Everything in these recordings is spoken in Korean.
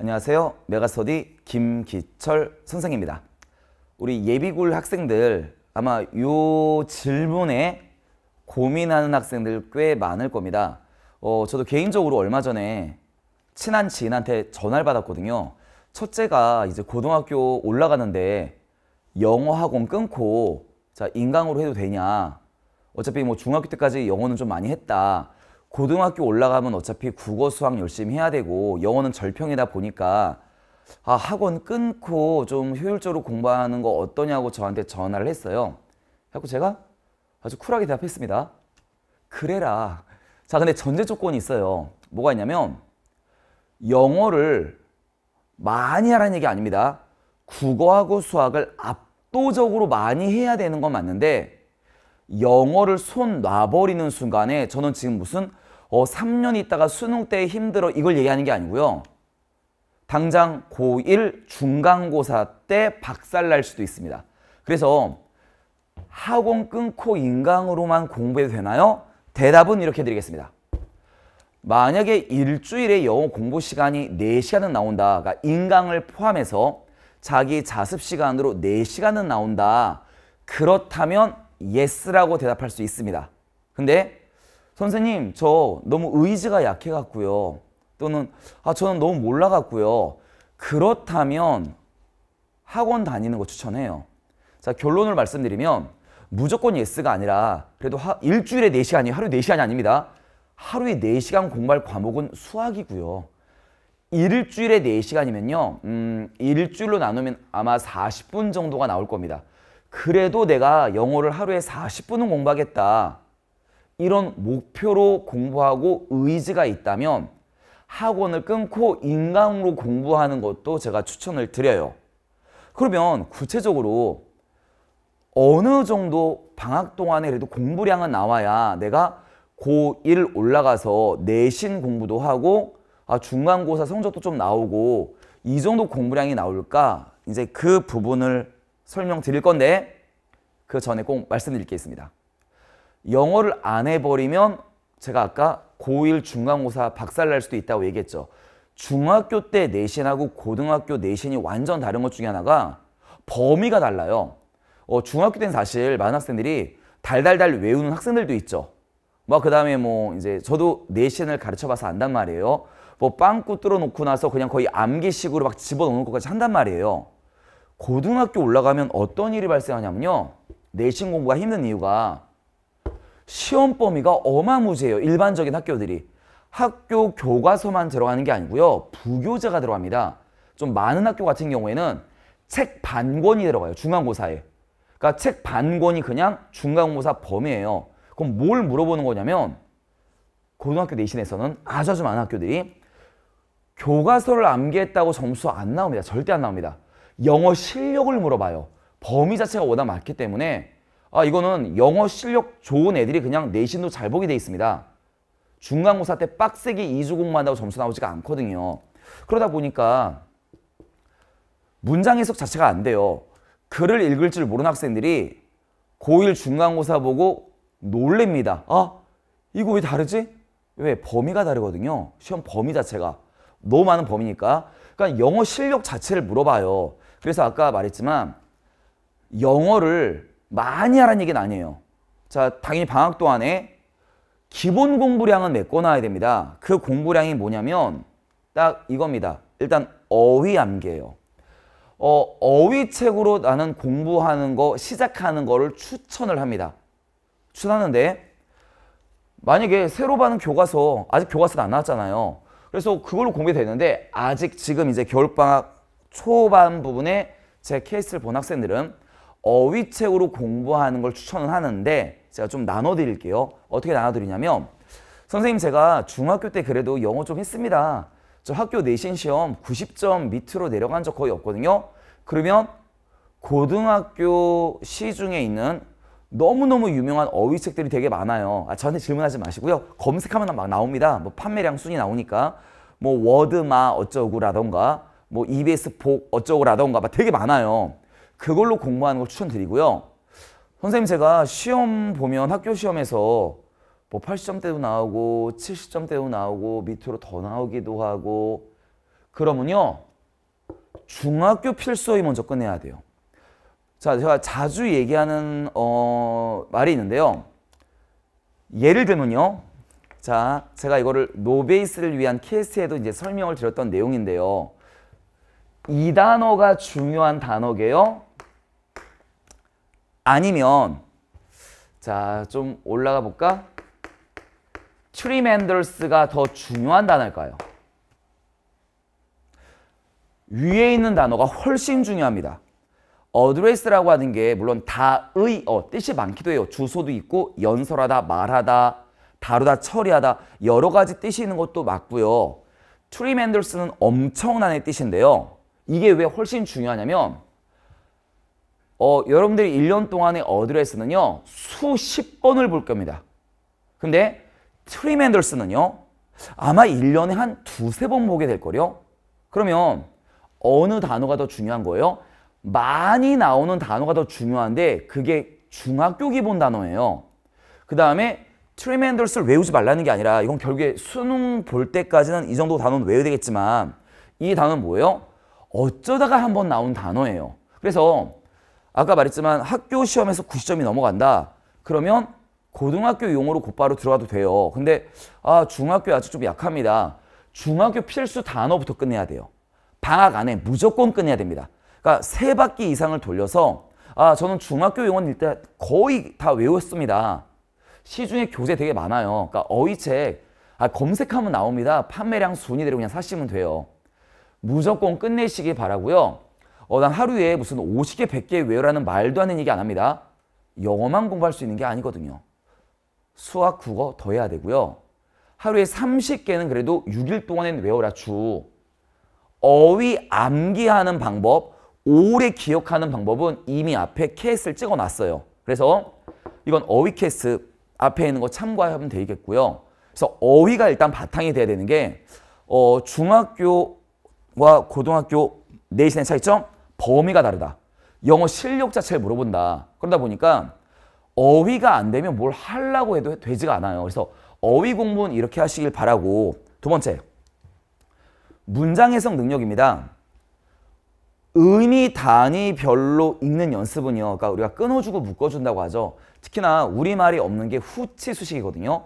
안녕하세요. 메가스터디 김기철 선생입니다. 우리 예비굴 학생들 아마 요 질문에 고민하는 학생들 꽤 많을 겁니다. 어, 저도 개인적으로 얼마 전에 친한 지인한테 전화를 받았거든요. 첫째가 이제 고등학교 올라가는데 영어 학원 끊고 자 인강으로 해도 되냐 어차피 뭐 중학교 때까지 영어는 좀 많이 했다 고등학교 올라가면 어차피 국어 수학 열심히 해야 되고 영어는 절평이다 보니까 아, 학원 끊고 좀 효율적으로 공부하는 거 어떠냐고 저한테 전화를 했어요. 그래서 제가 아주 쿨하게 대답했습니다. 그래라. 자, 근데 전제 조건이 있어요. 뭐가 있냐면 영어를 많이 하라는 얘기 아닙니다. 국어하고 수학을 압도적으로 많이 해야 되는 건 맞는데 영어를 손 놔버리는 순간에 저는 지금 무슨 어, 3년 있다가 수능 때 힘들어 이걸 얘기하는 게 아니고요. 당장 고1 중간고사 때 박살날 수도 있습니다. 그래서 학원 끊고 인강으로만 공부해도 되나요? 대답은 이렇게 드리겠습니다. 만약에 일주일에 영어 공부 시간이 4시간은 나온다가 인강을 포함해서 자기 자습 시간으로 4시간은 나온다. 그렇다면 예스라고 대답할 수 있습니다. 근데 선생님 저 너무 의지가 약해 갖고요. 또는 아 저는 너무 몰라 갖고요. 그렇다면 학원 다니는 거 추천해요. 자 결론을 말씀드리면 무조건 예스가 아니라 그래도 하, 일주일에 4시간이 하루 에 4시간이 아닙니다. 하루에 4시간 공부할 과목은 수학이고요. 일주일에 4시간이면요. 음, 일주일로 나누면 아마 40분 정도가 나올 겁니다. 그래도 내가 영어를 하루에 40분은 공부하겠다. 이런 목표로 공부하고 의지가 있다면 학원을 끊고 인강으로 공부하는 것도 제가 추천을 드려요. 그러면 구체적으로 어느 정도 방학 동안에 그래도 공부량은 나와야 내가 고1 올라가서 내신 공부도 하고 아, 중간고사 성적도 좀 나오고 이 정도 공부량이 나올까? 이제 그 부분을 설명드릴 건데 그 전에 꼭 말씀드릴 게 있습니다. 영어를 안 해버리면 제가 아까 고1 중간고사 박살날 수도 있다고 얘기했죠. 중학교 때 내신하고 고등학교 내신이 완전 다른 것 중에 하나가 범위가 달라요. 어, 중학교 때는 사실 많은 학생들이 달달달 외우는 학생들도 있죠. 뭐그 다음에 뭐 이제 저도 내신을 가르쳐봐서 안단 말이에요. 뭐 빵꾸 뚫어놓고 나서 그냥 거의 암기식으로 막 집어넣는 것까지 한단 말이에요. 고등학교 올라가면 어떤 일이 발생하냐면요. 내신 공부가 힘든 이유가 시험 범위가 어마무지해요. 일반적인 학교들이. 학교 교과서만 들어가는 게 아니고요. 부교재가 들어갑니다. 좀 많은 학교 같은 경우에는 책 반권이 들어가요. 중간고사에. 그러니까 책 반권이 그냥 중간고사 범위예요. 그럼 뭘 물어보는 거냐면 고등학교 내신에서는 아주 아주 많은 학교들이 교과서를 암기했다고 점수 안 나옵니다. 절대 안 나옵니다. 영어 실력을 물어봐요. 범위 자체가 워낙 많기 때문에 아 이거는 영어 실력 좋은 애들이 그냥 내신도 잘 보게 돼 있습니다. 중간고사 때 빡세게 2주 공부한다고 점수 나오지가 않거든요. 그러다 보니까 문장 해석 자체가 안 돼요. 글을 읽을 줄 모르는 학생들이 고1 중간고사 보고 놀랍니다. 아 이거 왜 다르지? 왜 범위가 다르거든요. 시험 범위 자체가 너무 많은 범위니까. 그러니까 영어 실력 자체를 물어봐요. 그래서 아까 말했지만 영어를 많이 하라는 얘기는 아니에요. 자, 당연히 방학 동안에 기본 공부량은 메꿔놔야 됩니다. 그 공부량이 뭐냐면 딱 이겁니다. 일단 어휘 암기예요. 어, 어휘책으로 나는 공부하는 거, 시작하는 거를 추천을 합니다. 추천하는데 만약에 새로 받은 교과서, 아직 교과서가 안 나왔잖아요. 그래서 그걸로 공부되는데 아직 지금 이제 겨울방학 초반 부분에 제 케이스를 본 학생들은 어휘책으로 공부하는 걸 추천을 하는데 제가 좀 나눠드릴게요. 어떻게 나눠드리냐면 선생님 제가 중학교 때 그래도 영어 좀 했습니다. 저 학교 내신 시험 90점 밑으로 내려간 적 거의 없거든요. 그러면 고등학교 시중에 있는 너무너무 유명한 어휘책들이 되게 많아요. 아, 저한테 질문하지 마시고요. 검색하면 막 나옵니다. 뭐 판매량 순위 나오니까. 뭐 워드마 어쩌구라던가 뭐 EBS 복 어쩌고라던가 막 되게 많아요. 그걸로 공부하는 걸 추천드리고요. 선생님 제가 시험 보면 학교 시험에서 뭐 80점대도 나오고 70점대도 나오고 밑으로 더 나오기도 하고 그러면요. 중학교 필수의 먼저 끝내야 돼요. 자, 제가 자주 얘기하는 어, 말이 있는데요. 예를 들면요. 자, 제가 이거를 노베이스를 위한 케이스에도 이제 설명을 드렸던 내용인데요. 이 단어가 중요한 단어게요? 아니면 자좀 올라가 볼까? 트리맨더스가 더 중요한 단어일까요? 위에 있는 단어가 훨씬 중요합니다. 어드레스라고 하는 게 물론 다의 어, 뜻이 많기도 해요. 주소도 있고 연설하다, 말하다, 다루다, 처리하다 여러 가지 뜻이 있는 것도 맞고요. 트리맨더스는 엄청난 뜻인데요. 이게 왜 훨씬 중요하냐면 어, 여러분들이 1년 동안의 어드레스는요. 수십 번을 볼 겁니다. 근데 트리맨더스는요. 아마 1년에 한 두세 번 보게 될 거요. 그러면 어느 단어가 더 중요한 거예요? 많이 나오는 단어가 더 중요한데 그게 중학교 기본 단어예요. 그 다음에 트리맨더스를 외우지 말라는 게 아니라 이건 결국에 수능 볼 때까지는 이 정도 단어는 외워야 되겠지만 이 단어는 뭐예요? 어쩌다가 한 번 나온 단어예요. 그래서 아까 말했지만 학교 시험에서 90점이 넘어간다. 그러면 고등학교 용어로 곧바로 들어가도 돼요. 근데 아 중학교 아직 좀 약합니다. 중학교 필수 단어부터 끝내야 돼요. 방학 안에 무조건 끝내야 됩니다. 그러니까 세 바퀴 이상을 돌려서 아 저는 중학교 용어는 일단 거의 다 외웠습니다. 시중에 교재 되게 많아요. 그러니까 어휘책 아, 검색하면 나옵니다. 판매량 순위대로 그냥 사시면 돼요. 무조건 끝내시기 바라고요. 어, 난 하루에 무슨 50개, 100개 외우라는 말도 하는 얘기 안 합니다. 영어만 공부할 수 있는 게 아니거든요. 수학, 국어 더 해야 되고요. 하루에 30개는 그래도 6일 동안엔 외워라 주. 어휘 암기하는 방법, 오래 기억하는 방법은 이미 앞에 케스를 찍어놨어요. 그래서 이건 어휘 케스 앞에 있는 거 참고하면 되겠고요. 그래서 어휘가 일단 바탕이 돼야 되는 게 어, 중학교 와 고등학교 내신의 차이점 범위가 다르다. 영어 실력 자체를 물어본다. 그러다 보니까 어휘가 안 되면 뭘 하려고 해도 되지가 않아요. 그래서 어휘 공부는 이렇게 하시길 바라고 두 번째 문장 해석 능력입니다. 의미 단위별로 읽는 연습은요. 그러니까 우리가 끊어주고 묶어준다고 하죠. 특히나 우리말이 없는 게 후치 수식이거든요.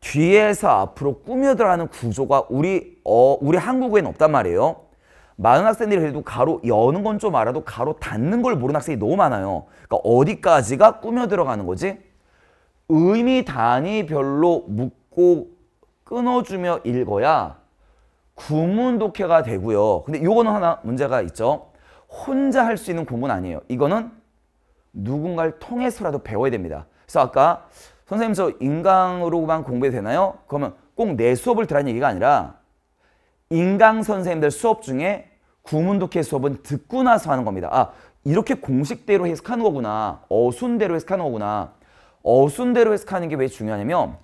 뒤에서 앞으로 꾸며 들어가는 구조가 우리 어, 우리 한국에는 없단 말이에요. 많은 학생들이 그래도 가로 여는 건 좀 알아도 가로 닫는 걸 모르는 학생이 너무 많아요. 그러니까 어디까지가 꾸며 들어가는 거지? 의미 단위 별로 묶고 끊어주며 읽어야 구문 독해가 되고요. 근데 요거는 하나 문제가 있죠. 혼자 할 수 있는 구문 아니에요. 이거는 누군가를 통해서라도 배워야 됩니다. 그래서 아까 선생님 저 인강으로만 공부되나요? 그러면 꼭 내 수업을 들라 얘기가 아니라 인강 선생님들 수업 중에 구문독해 수업은 듣고 나서 하는 겁니다. 아 이렇게 공식대로 해석하는 거구나. 어순대로 해석하는 거구나. 어순대로 해석하는 게 왜 중요하냐면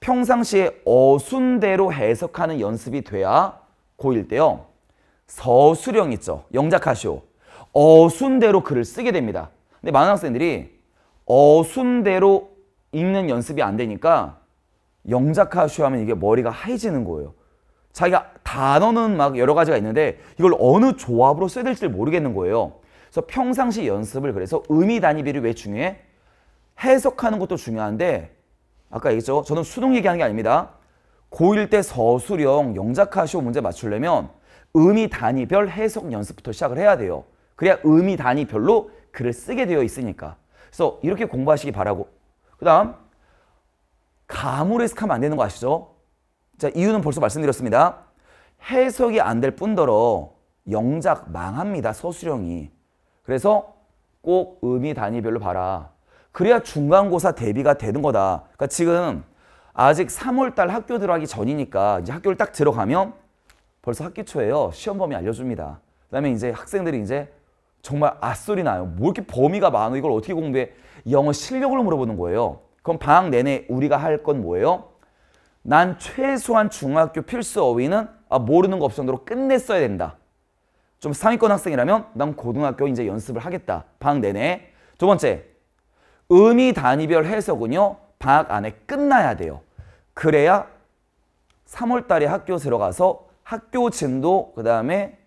평상시에 어순대로 해석하는 연습이 돼야 고1 때요. 서술형 있죠. 영작하시오. 어순대로 글을 쓰게 됩니다. 근데 많은 학생들이 어순대로 읽는 연습이 안 되니까 영작하쇼 하면 이게 머리가 하얘지는 거예요. 자기가 단어는 막 여러 가지가 있는데 이걸 어느 조합으로 써야 될지 모르겠는 거예요. 그래서 평상시 연습을 그래서 의미 단위비를 왜 중요해? 해석하는 것도 중요한데 아까 얘기했죠. 저는 수능 얘기하는 게 아닙니다. 고1 때 서술형, 영작하시 문제 맞추려면 의미 단위별 해석 연습부터 시작을 해야 돼요. 그래야 의미 단위별로 글을 쓰게 되어 있으니까. 그래서 이렇게 공부하시기 바라고 그 다음 가물 로 해석하면 안 되는 거 아시죠? 자 이유는 벌써 말씀드렸습니다. 해석이 안 될 뿐더러 영작 망합니다. 서술형이. 그래서 꼭 의미 단위별로 봐라. 그래야 중간고사 대비가 되는 거다. 그러니까 지금 아직 3월달 학교 들어가기 전이니까 이제 학교를 딱 들어가면 벌써 학기 초에요 시험 범위 알려줍니다. 그 다음에 이제 학생들이 이제 정말 앗소리 나요. 뭐 이렇게 범위가 많아? 이걸 어떻게 공부해? 영어 실력을 물어보는 거예요. 그럼 방학 내내 우리가 할 건 뭐예요? 난 최소한 중학교 필수 어휘는 아, 모르는 거 없을 정도로 끝냈어야 된다. 좀 상위권 학생이라면 난 고등학교 이제 연습을 하겠다. 방학 내내. 두 번째, 의미 단위별 해석은요. 방학 안에 끝나야 돼요. 그래야 3월달에 학교 들어가서 학교 진도 그 다음에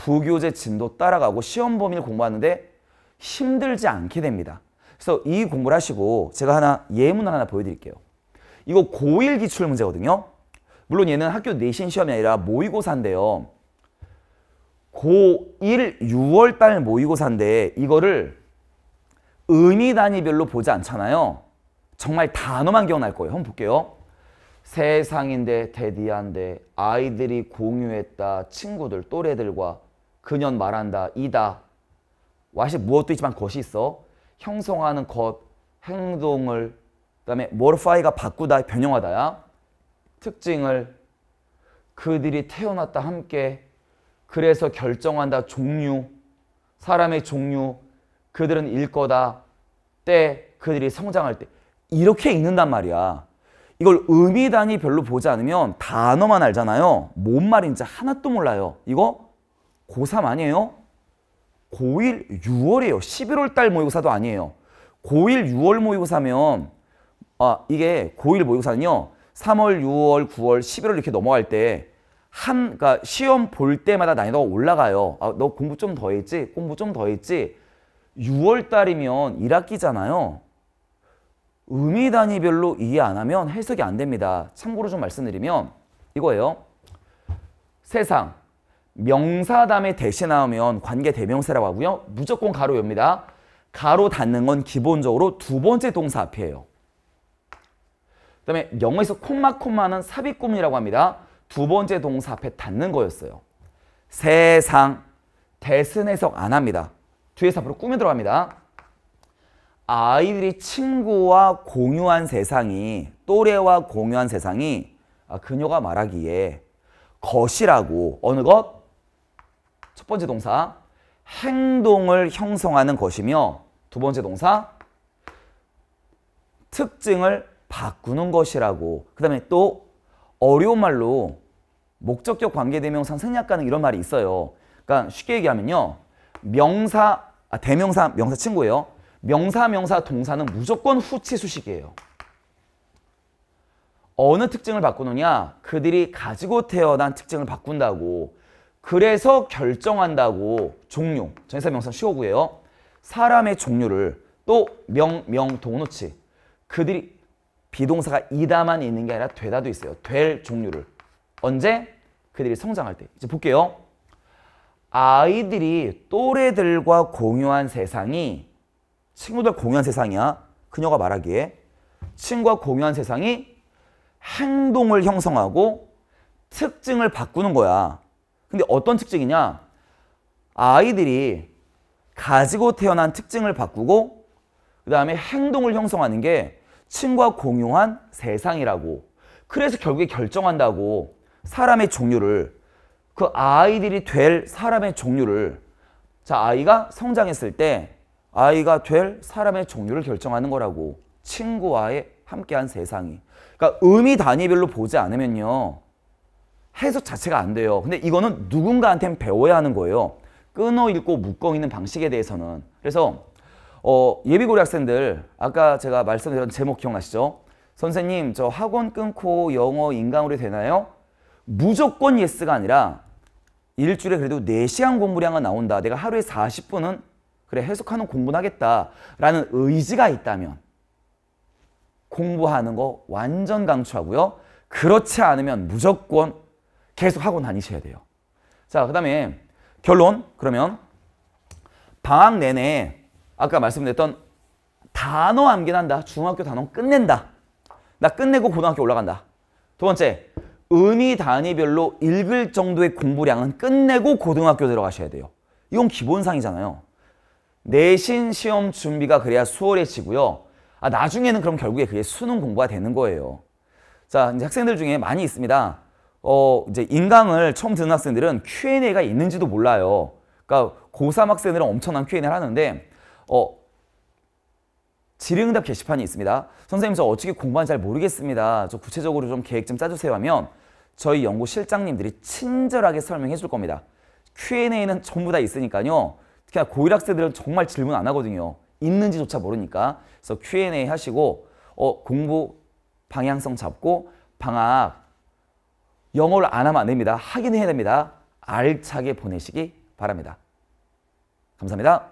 부교재 진도 따라가고 시험 범위를 공부하는데 힘들지 않게 됩니다. 그래서 이 공부를 하시고 제가 하나 예문 하나 보여드릴게요. 이거 고1 기출문제거든요. 물론 얘는 학교 내신 시험이 아니라 모의고사인데요. 고1 6월달 모의고사인데 이거를 의미 단위별로 보지 않잖아요. 정말 단어만 기억날 거예요. 한번 볼게요. 세상인데 대디한데 아이들이 공유했다 친구들 또래들과 그년 말한다. 이다. 와시 무엇도 있지만 것이 있어. 형성하는 것, 행동을 그다음에 모르파이가 바꾸다, 변형하다야. 특징을 그들이 태어났다 함께 그래서 결정한다 종류 사람의 종류 그들은 일 거다 때 그들이 성장할 때 이렇게 읽는단 말이야. 이걸 의미단이 별로 보지 않으면 단어만 알잖아요. 뭔 말인지 하나도 몰라요. 이거 고3 아니에요? 고1 6월이에요. 11월 달 모의고사도 아니에요. 고1 6월 모의고사면 아 이게 고1 모의고사는요. 3월, 6월, 9월, 11월 이렇게 넘어갈 때 한, 그러니까 시험 볼 때마다 난이도가 올라가요. 아, 너 공부 좀 더 했지? 공부 좀 더 했지? 6월 달이면 1학기잖아요. 의미 단위별로 이해 안 하면 해석이 안 됩니다. 참고로 좀 말씀드리면 이거예요. 세상, 명사담에 대시 나오면 관계 대명사라고 하고요. 무조건 가로 엽니다. 가로 닫는 건 기본적으로 두 번째 동사 앞이에요. 그 다음에 영어에서 콤마 콤마는 삽입구문이라고 합니다. 두 번째 동사 앞에 닫는 거였어요. 세상 대순 해석 안 합니다. 뒤에서 앞으로 꾸며 들어갑니다. 아이들이 친구와 공유한 세상이 또래와 공유한 세상이 아, 그녀가 말하기에 것이라고 어느 것? 첫 번째 동사 행동을 형성하는 것이며 두 번째 동사 특징을 바꾸는 것이라고 그 다음에 또 어려운 말로 목적격 관계대명사 생략가는 이런 말이 있어요. 그러니까 쉽게 얘기하면요. 명사, 아, 대명사, 명사 친구예요. 명사, 명사, 동사는 무조건 후치수식이에요. 어느 특징을 바꾸느냐? 그들이 가지고 태어난 특징을 바꾼다고. 그래서 결정한다고 종료. 전사 명사 15구예요. 사람의 종류를 또 명, 명, 동어치 그들이 비동사가 이다만 있는 게 아니라 되다도 있어요. 될 종류를. 언제? 그들이 성장할 때. 이제 볼게요. 아이들이 또래들과 공유한 세상이 친구들 공유한 세상이야. 그녀가 말하기에 친구와 공유한 세상이 행동을 형성하고 특징을 바꾸는 거야. 근데 어떤 특징이냐? 아이들이 가지고 태어난 특징을 바꾸고 그 다음에 행동을 형성하는 게친구 공유한 세상이라고 그래서 결국에 결정한다고 사람의 종류를 그 아이들이 될 사람의 종류를 자 아이가 성장했을 때 아이가 될 사람의 종류를 결정하는 거라고 친구와의 함께한 세상이 그러니까 의미 단위별로 보지 않으면요 해석 자체가 안 돼요. 근데 이거는 누군가한테 배워야 하는 거예요. 끊어 읽고 묶어 있는 방식에 대해서는. 그래서 어, 예비고려 학생들 아까 제가 말씀드린 제목 기억나시죠? 선생님 저 학원 끊고 영어 인강으로 되나요? 무조건 예스가 아니라 일주일에 그래도 4시간 공부량은 나온다. 내가 하루에 40분은 그래 해석하는 공부는 하겠다 라는 의지가 있다면 공부하는 거 완전 강추하고요. 그렇지 않으면 무조건 계속 하고 다니셔야 돼요. 자, 그 다음에 결론 그러면 방학 내내 아까 말씀드렸던 단어 암기한다. 중학교 단어 끝낸다. 나 끝내고 고등학교 올라간다. 두 번째, 의미 단위별로 읽을 정도의 공부량은 끝내고 고등학교 들어가셔야 돼요. 이건 기본상이잖아요. 내신 시험 준비가 그래야 수월해지고요. 아, 나중에는 그럼 결국에 그게 수능 공부가 되는 거예요. 자, 이제 학생들 중에 많이 있습니다. 어, 이제 인강을 처음 듣는 학생들은 Q&A가 있는지도 몰라요. 그러니까 고3 학생들은 엄청난 Q&A를 하는데 어, 질의응답 게시판이 있습니다. 선생님 저 어떻게 공부하는지 잘 모르겠습니다. 저 구체적으로 좀 계획 좀 짜주세요 하면 저희 연구 실장님들이 친절하게 설명해 줄 겁니다. Q&A는 전부 다 있으니까요. 특히나 고1 학생들은 정말 질문 안 하거든요. 있는지조차 모르니까. 그래서 Q&A 하시고 어, 공부 방향성 잡고 방학 영어를 안 하면 안 됩니다. 하긴 해야 됩니다. 알차게 보내시기 바랍니다. 감사합니다.